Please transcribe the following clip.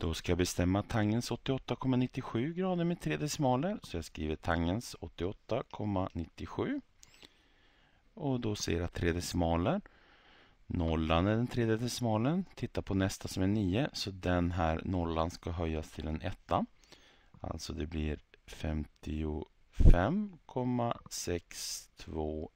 Då ska jag bestämma tangens 88,97 grader med tre decimaler. Så jag skriver tangens 88,97. Och då ser jag tre decimaler. Nollan är den tredje decimalen. Titta på nästa som är 9. Så den här nollan ska höjas till en etta. Alltså det blir 55,621